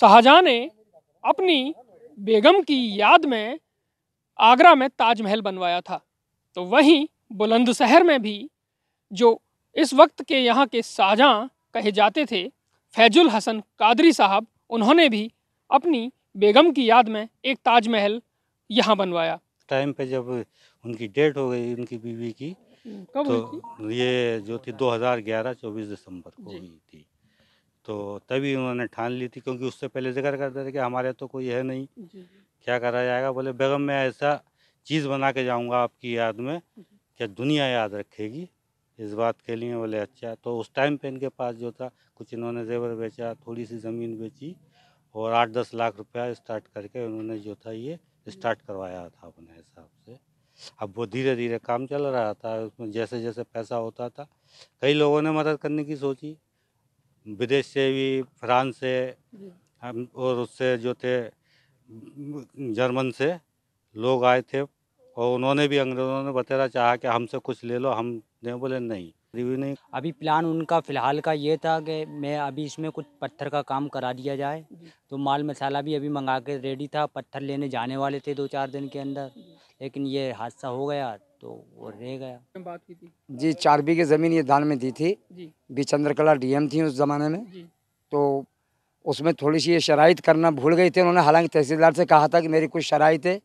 शाहजहाँ ने अपनी बेगम की याद में आगरा में ताजमहल बनवाया था तो वहीं बुलंदशहर में भी जो इस वक्त के यहाँ के शाहजहाँ कहे जाते थे फैजुल हसन कादरी साहब उन्होंने भी अपनी बेगम की याद में एक ताजमहल यहाँ बनवाया टाइम पे जब उनकी डेट हो गई उनकी बीवी की कब तो ये जो थी 2011 24 दिसंबर को हुई थी तो तभी उन्होंने ठान ली थी क्योंकि उससे पहले जिक्र करते थे कि हमारे तो कोई है नहीं क्या करा जाएगा बोले बेगम मैं ऐसा चीज़ बना के जाऊँगा आपकी याद में क्या दुनिया याद रखेगी इस बात के लिए बोले अच्छा तो उस टाइम पे इनके पास जो था कुछ इन्होंने जेवर बेचा थोड़ी सी ज़मीन बेची और आठ दस लाख रुपया स्टार्ट करके उन्होंने जो था ये स्टार्ट करवाया था अपने हिसाब से अब वो धीरे धीरे काम चल रहा था उसमें जैसे जैसे पैसा होता था कई लोगों ने मदद करने की सोची विदेश से भी फ्रांस से हम और उससे जो थे जर्मन से लोग आए थे और उन्होंने भी अंग्रेज़ों ने बतेरा चाहा कि हमसे कुछ ले लो हम ने बोले नहीं रिव्यू नहीं अभी प्लान उनका फ़िलहाल का ये था कि मैं अभी इसमें कुछ पत्थर का काम करा दिया जाए तो माल मसाला भी अभी मंगा के रेडी था पत्थर लेने जाने वाले थे दो चार दिन के अंदर लेकिन ये हादसा हो गया तो वो रह गया बात की थी जी चार बीघे ज़मीन ये दान में दी थी जी चंद्रकला डीएम थी उस ज़माने में तो उसमें थोड़ी सी ये शराइत करना भूल गई थी उन्होंने हालांकि तहसीलदार से कहा था कि मेरी कुछ शराइत है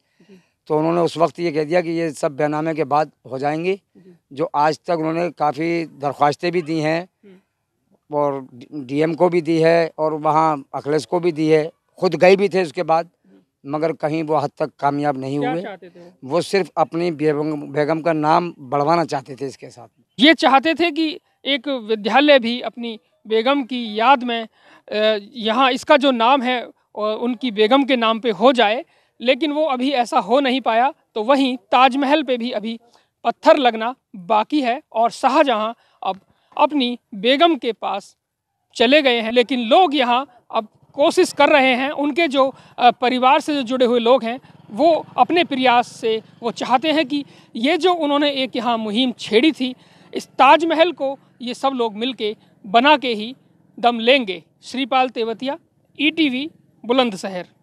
तो उन्होंने उस वक्त ये कह दिया कि ये सब बैनामे के बाद हो जाएंगी जो आज तक उन्होंने काफ़ी दरख्वास्तें भी दी हैं हम्म। और डीएम को भी दी है और वहाँ अखिलेश को भी दी है खुद गए भी थे उसके बाद मगर कहीं वो हद तक कामयाब नहीं हुए वो सिर्फ अपनी बेगम का नाम बढ़वाना चाहते थे इसके साथ ये चाहते थे कि एक विद्यालय भी अपनी बेगम की याद में यहाँ इसका जो नाम है उनकी बेगम के नाम पे हो जाए लेकिन वो अभी ऐसा हो नहीं पाया तो वहीं ताजमहल पे भी अभी पत्थर लगना बाकी है और शाहजहाँ अब अपनी बेगम के पास चले गए हैं लेकिन लोग यहाँ अब कोशिश कर रहे हैं उनके जो परिवार से जो जुड़े हुए लोग हैं वो अपने प्रयास से वो चाहते हैं कि ये जो उन्होंने एक यहाँ मुहिम छेड़ी थी इस ताजमहल को ये सब लोग मिल के बना के ही दम लेंगे Shripal Tewatia E T V Bulandshahr